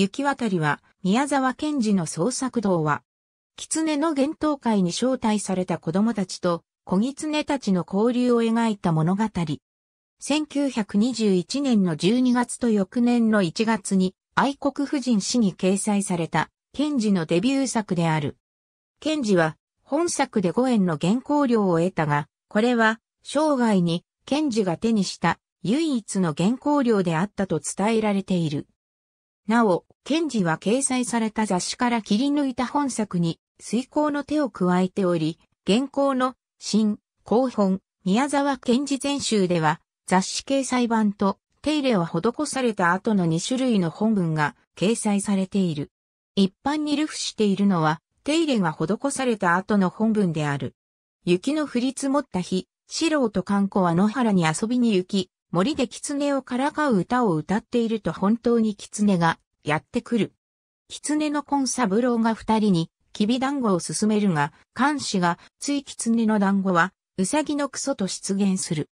雪渡りは、宮沢賢治の創作童話。狐の幻灯会に招待された子供たちと、小狐たちの交流を描いた物語。1921年の12月と翌年の1月に、愛国婦人誌に掲載された、賢治のデビュー作である。賢治は、本作で5円の原稿料を得たが、これは、生涯に、賢治が手にした、唯一の原稿料であったと伝えられている。なお、ケンジは掲載された雑誌から切り抜いた本作に遂行の手を加えており、現行の新、広本、宮沢賢治全集では、雑誌掲載版と手入れを施された後の2種類の本文が掲載されている。一般に流布しているのは、手入れが施された後の本文である。雪の降り積もった日、素人観光は野原に遊びに行き、森で狐をからかう歌を歌っていると本当に狐がやってくる。狐のコンサブローが二人に、きび団子を勧めるが、監視が、つい狐の団子は、うさぎのクソと出現する。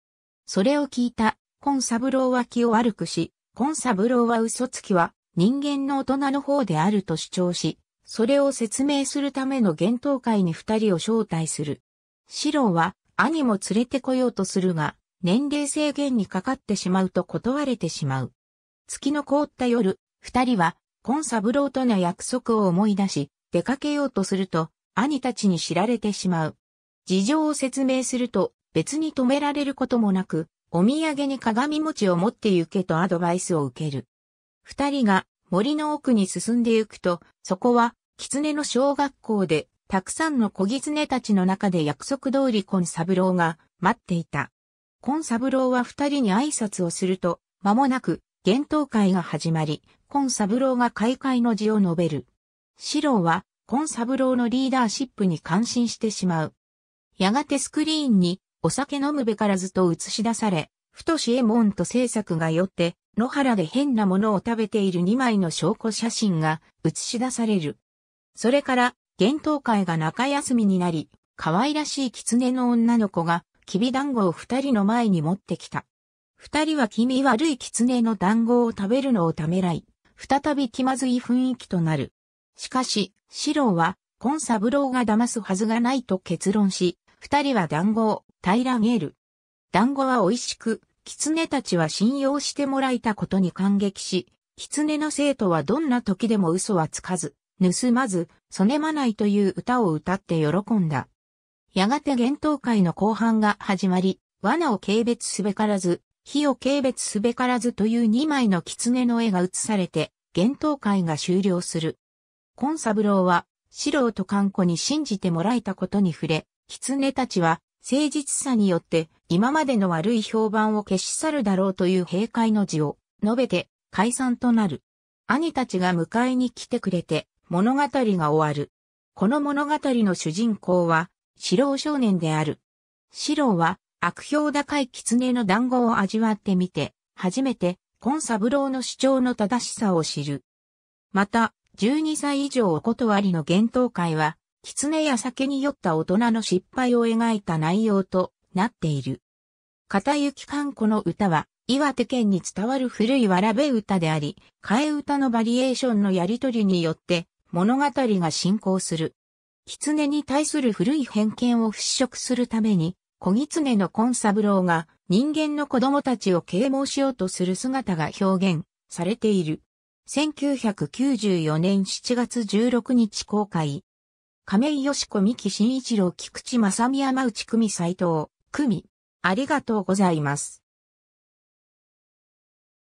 それを聞いた、コンサブローは気を悪くし、コンサブローは嘘つきは、人間の大人の方であると主張し、それを説明するための幻想会に二人を招待する。シローは、兄も連れてこようとするが、年齢制限にかかってしまうと断れてしまう。月の凍った夜、二人は、コンサブローとの約束を思い出し、出かけようとすると、兄たちに知られてしまう。事情を説明すると、別に止められることもなく、お土産に鏡餅を持って行けとアドバイスを受ける。二人が森の奥に進んで行くと、そこは、狐の小学校で、たくさんの小狐たちの中で約束通りコンサブローが待っていた。コンサブローは二人に挨拶をすると、間もなく、幻灯会が始まり、コンサブローが開会の字を述べる。シローは、コンサブローのリーダーシップに感心してしまう。やがてスクリーンに、お酒飲むべからずと映し出され、太しえもんと制作がよって、野原で変なものを食べている2枚の証拠写真が映し出される。それから、幻灯会が中休みになり、可愛らしい狐の女の子がきび団子を二人の前に持ってきた。二人は気味悪い狐の団子を食べるのをためらい、再び気まずい雰囲気となる。しかし、四郎は、コンサブローが騙すはずがないと結論し、二人は団子を平らげる。団子は美味しく、狐たちは信用してもらえたことに感激し、狐の生徒はどんな時でも嘘はつかず、盗まず、そねまないという歌を歌って喜んだ。やがて幻冬会の後半が始まり、罠を軽蔑すべからず、火を軽蔑すべからずという2枚の狐の絵が写されて、幻冬会が終了する。コンサブローは、素人看護に信じてもらえたことに触れ、狐たちは、誠実さによって、今までの悪い評判を消し去るだろうという閉会の字を、述べて、解散となる。兄たちが迎えに来てくれて、物語が終わる。この物語の主人公は、四郎少年である。四郎は悪評高い狐の団子を味わってみて、初めて、今三郎の主張の正しさを知る。また、12歳以上お断りの幻灯会は、狐や酒に酔った大人の失敗を描いた内容となっている。片雪観子の歌は、岩手県に伝わる古いわらべ歌であり、替え歌のバリエーションのやりとりによって、物語が進行する。狐に対する古い偏見を払拭するために、小狐のコンサブローが人間の子供たちを啓蒙しようとする姿が表現されている。1994年7月16日公開。亀井よしこ三木慎一郎菊池正美山内久美斎藤久美。ありがとうございます。